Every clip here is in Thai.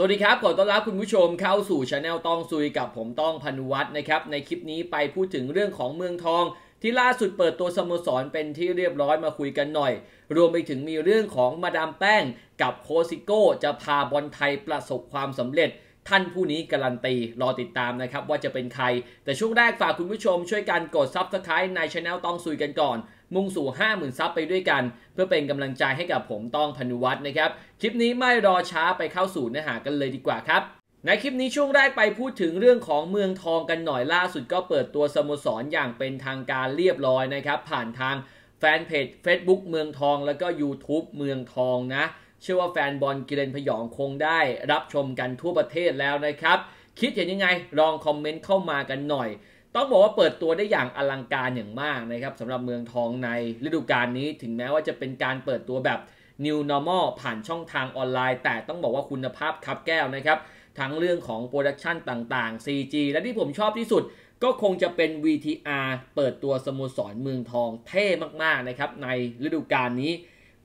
สวัสดีครับขอต้อนรับคุณผู้ชมเข้าสู่ช anel ต้องซุยกับผมต้องพนุวัฒน์นะครับ ในคลิปนี้ไปพูดถึงเรื่องของเมืองทองที่ล่าสุดเปิดตัวสโมสรเป็นที่เรียบร้อยมาคุยกันหน่อย รวมไปถึงมีเรื่องของมาดามแป้งกับโคซิโก้จะพาบอลไทยประสบความสำเร็จ ท่านผู้นี้การันตี รอติดตามนะครับว่าจะเป็นใคร แต่ช่วงแรกฝากคุณผู้ชมช่วยกันกดซับสไคร b e ในช anel ต้องซุยกันก่อนมุ่งสู่ 50,000ซับไปด้วยกัน เพื่อเป็นกำลังใจให้กับผมต้องพนุวัฒน์นะครับ คลิปนี้ไม่รอช้าไปเข้าสู่เนื้อหากันเลยดีกว่าครับ ในคลิปนี้ช่วงแรกไปพูดถึงเรื่องของเมืองทองกันหน่อยล่าสุดก็เปิดตัวสโมสรอย่างเป็นทางการเรียบร้อยนะครับ ผ่านทางแฟนเพจ Facebook เมืองทองแล้วก็ YouTube เมืองทองนะเชื่อว่าแฟนบอลกิเลนพยองคงได้ รับชมกันทั่วประเทศแล้วนะครับคิดเห็นยังไงลองคอมเมนต์เข้ามากันหน่อยต้องบอกว่าเปิดตัวได้อย่างอลังการอย่างมากนะครับสำหรับเมืองทองในฤดูกาลนี้ถึงแม้ว่าจะเป็นการเปิดตัวแบบ New Normal ผ่านช่องทางออนไลน์ แต่ต้องบอกว่าคุณภาพคับแก้วนะครับ ทั้งเรื่องของโปรดักชันต่างๆ CG และที่ผมชอบที่สุด ก็คงจะเป็น VTR เปิดตัวสโมสรเมืองทอง เท่มากๆนะครับ ในฤดูกาลนี้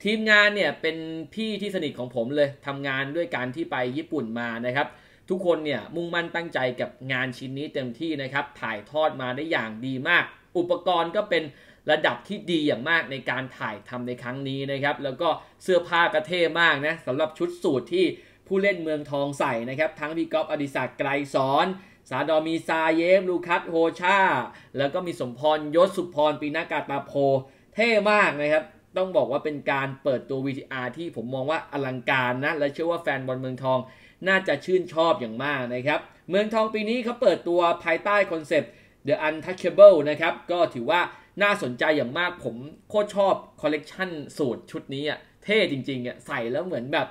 ทีมงานเนี่ยเป็นพี่ที่สนิทของผมเลยทำงานด้วยการที่ไปญี่ปุ่นมานะครับทุกคนเนี่ยมุ่งมั่นตั้งใจกับงานชิ้นนี้เต็มที่นะครับถ่ายทอดมาได้อย่างดีมาก อุปกรณ์ก็เป็นระดับที่ดีอย่างมากในการถ่ายทำในครั้งนี้นะครับแล้วก็เสื้อผ้าก็เท่มากนะสำหรับชุดสูทที่ผู้เล่นเมืองทองใส่นะครับทั้งพีกอฟอดิศักดิ์ไกรสอน สาดอมีซาเยฟลูคัสโฮชา แล้วก็มีสมพรยศสุพรปีนากาตาโพเท่มากนะครับต้องบอกว่าเป็นการเปิดตัว VTR ที่ผมมองว่าอลังการนะและเชื่อว่าแฟนบอลเมืองทองน่าจะชื่นชอบอย่างมากนะครับ เมืองทองปีนี้เขาเปิดตัวภายใต้คอนเซปต์ The Untouchable นะครับ ก็ถือว่าน่าสนใจอย่างมาก ผมโคตรชอบคอลเลกชันสูตรชุดนี้อ่ะ เท่จริงๆอ่ะ ใส่แล้วเหมือนแบบ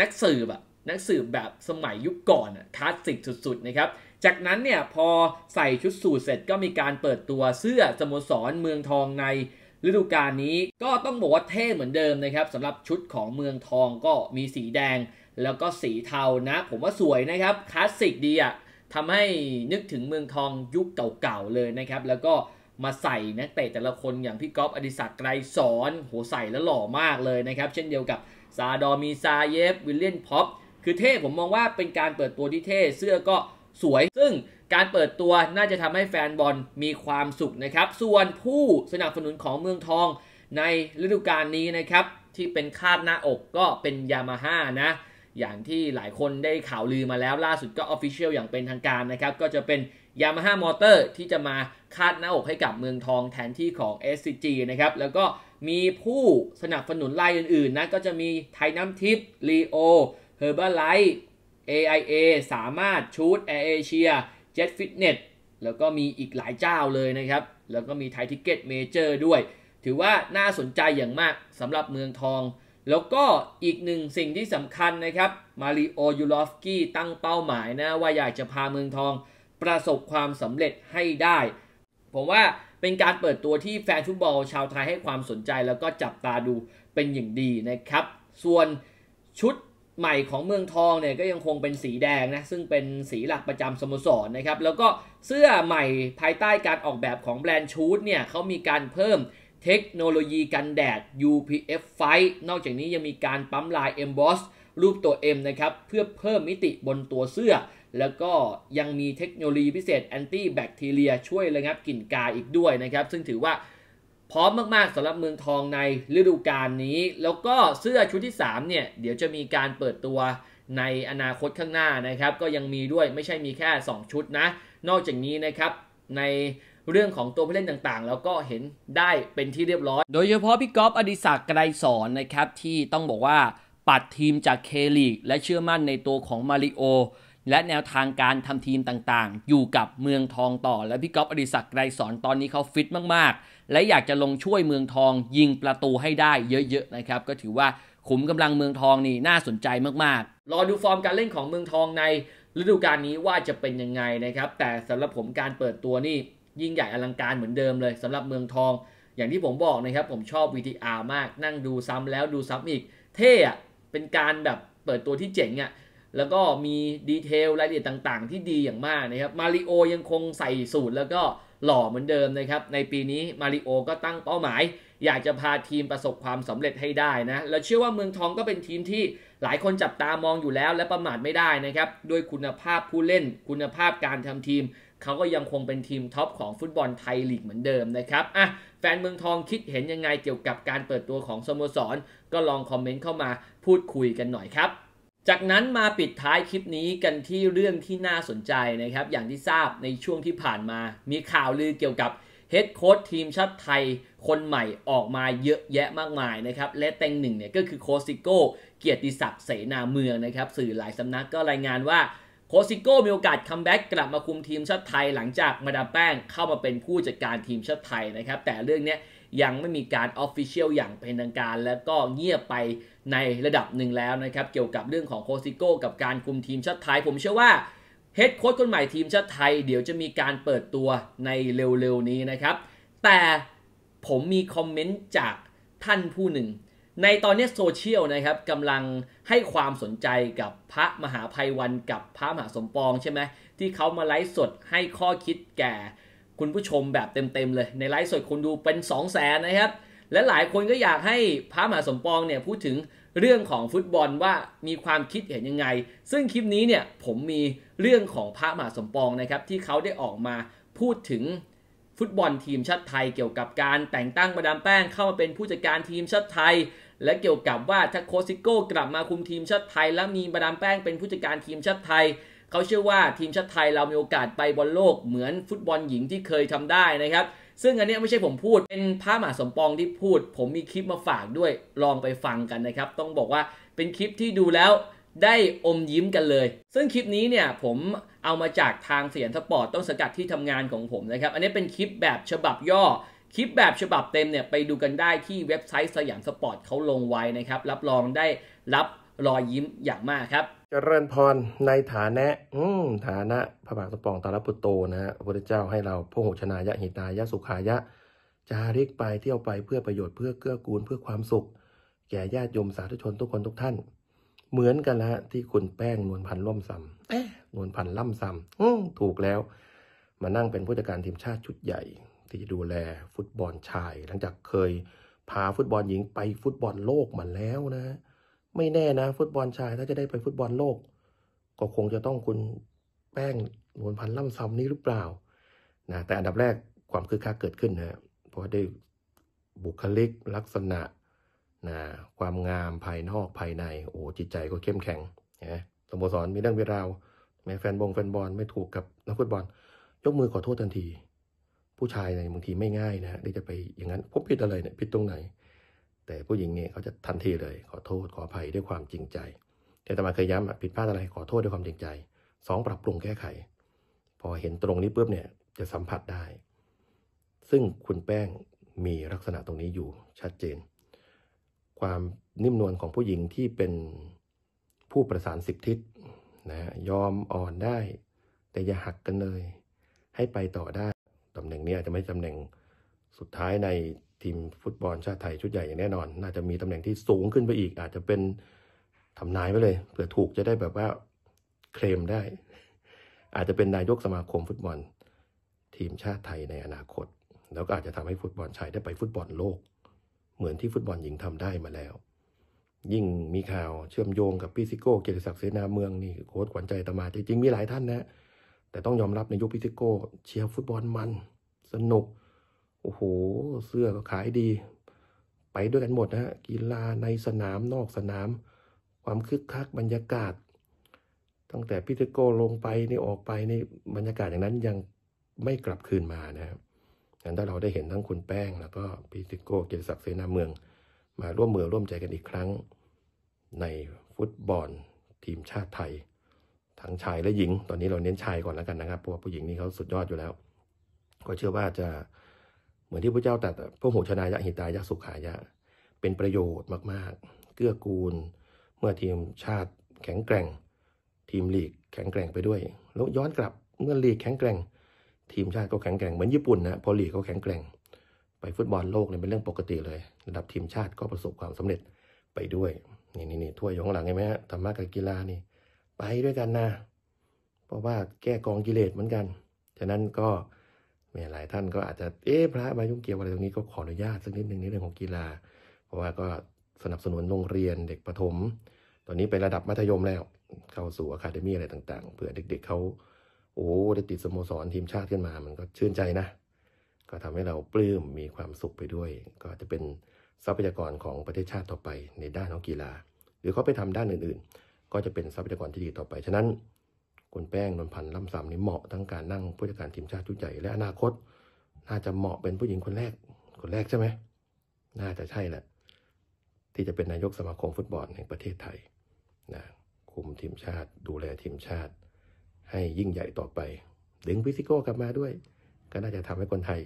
นักสืบอ่ะนักสืบแบบสมัยยุคก่อนอ่ะ คลาสสิกสุด ๆ นะครับ จากนั้นเนี่ยพอใส่ชุดสูทเสร็จก็มีการเปิดตัวเสื้อสโมสรเมืองทองใน ฤดูกาลนี้ ก็ต้องบอกว่าเท่เหมือนเดิมนะครับสำหรับชุดของเมืองทองก็มีสีแดงแล้วก็สีเทานะ ผมว่าสวยนะครับคลาสสิกดีอะทำให้นึกถึงเมืองทองยุคเก่าๆเลยนะครับ แล้วก็มาใส่นักเตะแต่ละคนอย่างพี่ก๊อฟอดิศักดิ์ไกรสอนโหใส่แล้วหล่อมากเลยนะครับ เช่นเดียวกับ ซาดอมีซาเยฟวิลเลียนพ็อป คือเท่ผมมองว่าเป็นการเปิดตัวที่เท่เสื้อก็สวย ซึ่งการเปิดตัวน่าจะทำให้แฟนบอลมีความสุขนะครับ ส่วนผู้สนับสนุนของเมืองทอง ในฤดูกาลนี้นะครับ ที่เป็นคาดหน้าอกก็เป็นยามาฮ่านะอย่างที่หลายคนได้ข่าวลือมาแล้วล่าสุดก็ออฟฟิเชียลอย่างเป็นทางการนะครับ ก็จะเป็นยามาฮ่ามอเตอร์ที่จะมาคาดหน้าอกให้กับเมืองทองแทนที่ของ SCG นะครับแล้วก็มีผู้สนับสนุนรายอื่นๆ นะก็จะมีไทยน้ำทิพย์ลีโอเฮอร์เบอร์ไลท์ AIA สามารถชูดแอร์เอเชียเจ็ตฟิตเนสแล้วก็มีอีกหลายเจ้าเลยนะครับ แล้วก็มีไทยทิกเก็ตเมเจอร์ด้วย ถือว่าน่าสนใจอย่างมากสำหรับเมืองทองแล้วก็อีกหนึ่งสิ่งที่สำคัญนะครับ มาริโอ ยูลอฟกี้ ตั้งเป้าหมายนะว่าอยากจะพาเมืองทองประสบความสำเร็จให้ได้ ผมว่าเป็นการเปิดตัวที่แฟนฟุตบอลชาวไทยให้ความสนใจ แล้วก็จับตาดูเป็นอย่างดีนะครับ ส่วนชุดใหม่ของเมืองทองเนี่ยก็ยังคงเป็นสีแดงนะซึ่งเป็นสีหลักประจำสโมสรนนะครับแล้วก็เสื้อใหม่ภายใต้การออกแบบของแบรนด์ชูดเนี่ยเขามีการเพิ่มเทคโนโลยีกันแดด UPF ไฟนอกจากนี้ยังมีการปั๊มลาย Emboss รูปตัว M นะครับเพื่อเพิ่มมิติบนตัวเสื้อ แล้วก็ยังมีเทคโนโลยีพิเศษแอนตี้แบคทีเรียช่วยระงับกลิ่นกาอีกด้วยนะครับ ซึ่งถือว่าพร้อมมาก ๆสำหรับเมืองทองในฤดูกาลนี้ แล้วก็เสื้อชุดที่3เนี่ยเดี๋ยวจะมีการเปิดตัวในอนาคตข้างหน้านะครับ ก็ยังมีด้วยไม่ใช่มีแค่ 2 ชุดนะ นอกจากนี้นะครับในเรื่องของตัวผู้เล่นต่างๆ แล้ว ก็เห็นได้เป็นที่เรียบร้อย โดยเฉพาะพี่ก๊อฟอดิศักดิ์ไกรสอนนะครับ ที่ต้องบอกว่าปัดทีมจากเคลีกและเชื่อมั่นในตัวของมาริโอและแนวทางการทำทีมต่างๆ อยู่กับเมืองทองต่อและพี่ก๊อฟอดิศักดิ์ไกรสอนตอนนี้เขาฟิตมากๆ และอยากจะลงช่วยเมืองทองยิงประตูให้ได้เยอะๆนะครับก็ถือว่าขุมกำลังเมืองทองนี่น่าสนใจมากๆ รอดูฟอร์มการเล่นของเมืองทองในฤดูกาลนี้ว่าจะเป็นยังไงนะครับ แต่สำหรับผมการเปิดตัวนี่ยิ่งใหญ่อลังการเหมือนเดิมเลยสำหรับเมืองทอง อย่างที่ผมบอกนะครับผมชอบ VTR มากนั่งดูซ้ำแล้วดูซ้ำอีก เท่อะเป็นการแบบเปิดตัวที่เจ๋งอะแล้วก็มีดีเทลรายละเอียดต่าง ๆ ที่ดีอย่างมากนะครับมาริโอยังคงใส่สูตรแล้วก็หล่อเหมือนเดิมนะครับในปีนี้มาริโอก็ตั้งเป้าหมาย อยากจะพาทีมประสบความสำเร็จให้ได้นะแล้วเชื่อว่าเมืองทองก็เป็นทีมที่หลายคนจับตามองอยู่แล้ว และประมาทไม่ได้นะครับด้วยคุณภาพผู้เล่น คุณภาพการทำทีมเขาก็ยังคงเป็นทีมท็อปของฟุตบอลไทยลีกเหมือนเดิมนะครับอ่ะแฟนเมืองทองคิดเห็นยังไงเกี่ยวกับการเปิดตัวของสโมสร ก็ลองคอมเมนต์เข้ามาพูดคุยกันหน่อยครับ จากนั้นมาปิดท้ายคลิปนี้กันที่เรื่องที่น่าสนใจนะครับ อย่างที่ทราบในช่วงที่ผ่านมา มีข่าวลือเกี่ยวกับเฮดโค้ชทีมชาติไทยคนใหม่ออกมาเยอะแยะมากมายนะครับ และแตงหนึ่งเนี่ยก็คือโคสิโก้เกียรติศักดิ์ เสนาเมืองนะครับ สื่อหลายสำนักก็รายงานว่าโคซิโก้มีโอกาสคัมแบ็กกลับมาคุมทีมชาติไทยหลังจากมาดามแป้งเข้ามาเป็นผู้จัดการทีมชาติไทยนะครับแต่เรื่องนี้ยังไม่มีการออฟฟิเชียลอย่างเป็นทางการ แล้วก็เงียบไปในระดับหนึ่งแล้วนะครับเกี่ยวกับเรื่องของโคซิโก้กับการคุมทีมชาติไทยผมเชื่อว่าเฮดโค้ชคนใหม่ทีมชาติไทย เดี๋ยวจะมีการเปิดตัวในเร็วๆนี้นะครับแต่ผมมีคอมเมนต์จากท่านผู้หนึ่งในตอนนี้โซเชียลนะครับกำลังให้ความสนใจกับพระมหาภัยวันกับพระมหาสมปองใช่ไหมที่เขามาไลฟ์สดให้ข้อคิดแก่ คุณผู้ชมแบบเต็มๆ เลย ในไลฟ์สดคนดูเป็น2องแสนนะครับ และหลายคนก็อยากให้พระมหาสมปองเนี่ยพูดถึงเรื่องของฟุตบอลว่ามีความคิดเห็นยังไง ซึ่งคลิปนี้เนี่ยผมมีเรื่องของพระมหาสมปองนะครับที่เขาได้ออกมาพูดถึงฟุตบอลทีมชาติไทย เกี่ยวกับการแต่งตั้งประดามแป้งเข้ามาเป็นผู้จัดการทีมชาติไทย และเกี่ยวกับว่าถ้าโคซิโก้กลับมาคุมทีมชาติไทยแล้วมีประดามแป้งเป็นผู้จัดการทีมชาติไทย เขาเชื่อว่าทีมชาติไทยเรามีโอกาสไปบอลโลก เหมือนฟุตบอลหญิงที่เคยทำได้นะครับซึ่งอันนี้ไม่ใช่ผมพูด เป็นพระมหาสมปองที่พูด ผมมีคลิปมาฝากด้วยลองไปฟังกันนะครับต้องบอกว่าเป็นคลิปที่ดูแล้วได้อมยิ้มกันเลย ซึ่งคลิปนี้เนี่ยผมเอามาจากทางเสียงสปอร์ตต้นสกัดที่ทำงานของผมนะครับ อันนี้เป็นคลิปแบบฉบับย่อ คลิปแบบฉบับเต็มเนี่ยไปดูกันได้ที่เว็บไซต์สยามสปอร์ตเขาลงไว้นะครับ รับรองได้รับรอยยิ้มอย่างมากครับจเจริญพรในฐานะฐานะพระบาทสมปองตาลปุตโตนะฮะพระพุทธเจ้าให้เราพระโหชนายะหิตายะสุขายะจาริกไปเที่ยวไปเพื่อประโยชน์เพื่อเกื้อกูลเพื่อความสุขแก่ญาติโยมสาธุชนทุกคนทุกท่านเหมือนกันนะฮะที่คุณแป้งนวลพันธ์ล่มซำเอ๊ะนวลพันธ์ล่ำซำถูกแล้วมานั่งเป็นผู้จัดการทีมชาติชุดใหญ่ ที่จะดูแล ฟุตบอลชาย หลังจากเคย พาฟุตบอลหญิงไปฟุตบอลโลกมาแล้วนะไม่แน่นะฟุตบอลชาย ถ้าจะได้ไปฟุตบอลโลก ก็คงจะต้องคุณแป้งนวลพันธ์ล่ำซำนี่หรือเปล่านะแต่อันดับแรกความคึกคักเกิดขึ้นนะเพราะได้บุคลิกลักษณะนะความงามภายนอกภายใน โอ้จิตใจก็เข้มแข็งนะสโมสรมีเรื่องเวลา แม้แฟนบงแฟนบอลไม่ถูกกับนักฟุตบอลยกมือขอโทษทันที ผู้ชายในบางทีไม่ง่ายนะที่จะไปอย่างนั้นพบผิดอะไรเนี่ยผิดตรงไหน แต่ผู้หญิงเนี่ยเขาจะทันทีเลย ขอโทษขออภัยด้วยความจริงใจ แต่ตมาเคยย้ำผิดพลาดอะไรขอโทษด้วยความจริงใจ สองปรับปรุงแก้ไข พอเห็นตรงนี้ปุ๊บเนี่ยจะสัมผัสได้ ซึ่งคุณแป้งมีลักษณะตรงนี้อยู่ชัดเจนความนิ่มนวลของผู้หญิงที่เป็นผู้ประสานสิบทิศนะยอมอ่อนได้ แต่อย่าหักกันเลยให้ไปต่อได้ ตำแหน่งนี้อาจจะไม่ตำแหน่งสุดท้ายในทีมฟุตบอล ชาติไทย ชุดใหญ่อย่างแน่นอนน่าจะมีตำแหน่งที่สูงขึ้นไปอีก อาจจะเป็นทำนายไปเลยเผื่อถูกจะได้แบบว่าเคลมได้ อาจจะเป็นนายกสมาคมฟุตบอล ทีมชาติไทยในอนาคต แล้วก็อาจจะทำให้ฟุตบอลชายได้ไปฟุตบอลโลกเหมือนที่ฟุตบอลหญิงทำได้มาแล้ว ยิ่งมีข่าวเชื่อมโยงกับพี่ซิโก้ เกียรติศักดิ์เสนาเมืองนี่โค้ชขวัญใจตมาจริง ๆ มีหลายท่านนะ แต่ต้องยอมรับในยุคพี่ซิโก้ เชียร์ฟุตบอลมัน สนุก โอ้โห เสื้อก็ขายดี ไปด้วยกันหมดนะฮะกีฬาในสนามนอกสนาม ความคึกคักบรรยากาศ ตั้งแต่พิซิโก้ลงไปนี่ออกไปนี่บรรยากาศอย่างนั้นยังไม่กลับคืนมานะครับฉะนั้นถ้าเราได้เห็นทั้งคุณแป้งแล้วก็พี่ติโก้เกียรติศักดิ์เสนาเมือง มาร่วมมือร่วมใจกันอีกครั้ง ในฟุตบอลทีมชาติไทยทั้งชายและหญิง ตอนนี้เราเน้นชายก่อนแล้วกันนะครับเพราะว่าผู้หญิงนี่เขาสุดยอดอยู่แล้ว ก็เชื่อว่าจะเหมือนที่พระเจ้าตรัสพวกโหชนายะหิตายะสุขายะ เป็นประโยชน์มากๆเกื้อกูล เมื่อทีมชาติแข็งแกร่ง ทีมลีกแข็งแกร่งไปด้วย แล้วย้อนกลับเมื่อลีกแข็งแกร่งทีมชาติ ก็แข็งแกร่งเหมือนญี่ปุ่นนะ พอลีกก็แข็งแกร่ง ไปฟุตบอลโลกเนี่ยเป็นเรื่องปกติเลย ระดับทีมชาติก็ประสบความสำเร็จไปด้วยนี่นี่นี่ถ้วยยงหลังเห็นไหมฮะธรรมะกับกีฬานี่ ไปด้วยกันนะ เพราะว่าแก้กองกิเลสเหมือนกันฉะนั้นก็ม่หลายท่านก็อาจจะเอ๊ะพระมายุ่งเกี่ยวอะไรตรงนี้ก็ขออนุญาตสักนิดนึงในเรื่องของกีฬา เพราะว่าก็สนับสนุนโรงเรียนเด็กประถม ตอนนี้เป็นระดับมัธยมแล้ว เข้าสู่อะคาเดมี่อะไรต่างๆเผื่อเด็ก ๆเขาโอ้ ได้ติดสโมสรทีมชาติขึ้นมามันก็ชื่นใจนะ ก็ทำให้เราปลื้มมีความสุขไปด้วย ก็จะเป็นทรัพยากรของประเทศชาติต่อไปในด้านของกีฬา หรือเขาไปทำด้านอื่นๆ ก็จะเป็นทรัพยากรที่ดีต่อไป ฉะนั้นคุณแป้งนนพันธ์ล่ำสามนี่เหมาะทั้งการนั่งผู้จัดการทีมชาติชุดใหญ่ และอนาคต น่าจะเหมาะเป็นผู้หญิงคนแรก คนแรกใช่ไหม น่าจะใช่แหละ ที่จะเป็นนายกสมาคมฟุตบอลแห่งประเทศไทย นะ คุมทีมชาติดูแลทีมชาติให้ยิ่งใหญ่ต่อไปดึงวิซิโก้กลับมาด้วย ก็น่าจะทำให้คนไทย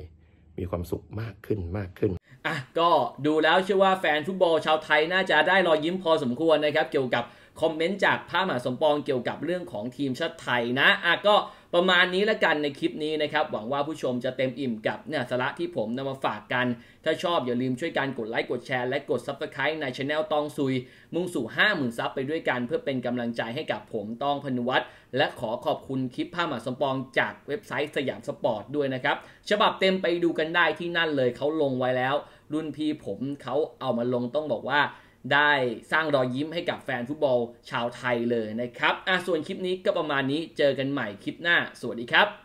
มีความสุขมากขึ้นมากขึ้น อ่ะก็ดูแล้วเชื่อว่าแฟนฟุตบอลชาวไทยน่าจะได้รอยยิ้มพอสมควรนะครับเกี่ยวกับคอมเมนต์จากพระมหาสมปองเกี่ยวกับเรื่องของทีมชาติไทยนะอ่ะก็ประมาณนี้แล้วกันในคลิปนี้นะครับ หวังว่าผู้ชมจะเต็มอิ่มกับเนื้อสาระที่ผมนำมาฝากกัน ถ้าชอบอย่าลืมช่วยกันกดไลค์กดแชร์และกด Subscribe ในช anel ตองซุย มุ่งสู่ 50,000ซับไปด้วยกันเพื่อเป็นกำลังใจให้กับผมตองพนุวัตรและขอขอบคุณคลิประาหมาสมปองจากเว็บไซต์สยามสปอร์ตด้วยนะครับฉบับเต็มไปดูกันได้ที่นั่นเลยเขาลงไว้แล้ว รุ่นพี่ผมเขาเอามาลงต้องบอกว่าได้สร้างรอยยิ้มให้กับแฟนฟุตบอลชาวไทยเลยนะครับอ่ะส่วนคลิปนี้ก็ประมาณนี้เจอกันใหม่คลิปหน้าสวัสดีครับ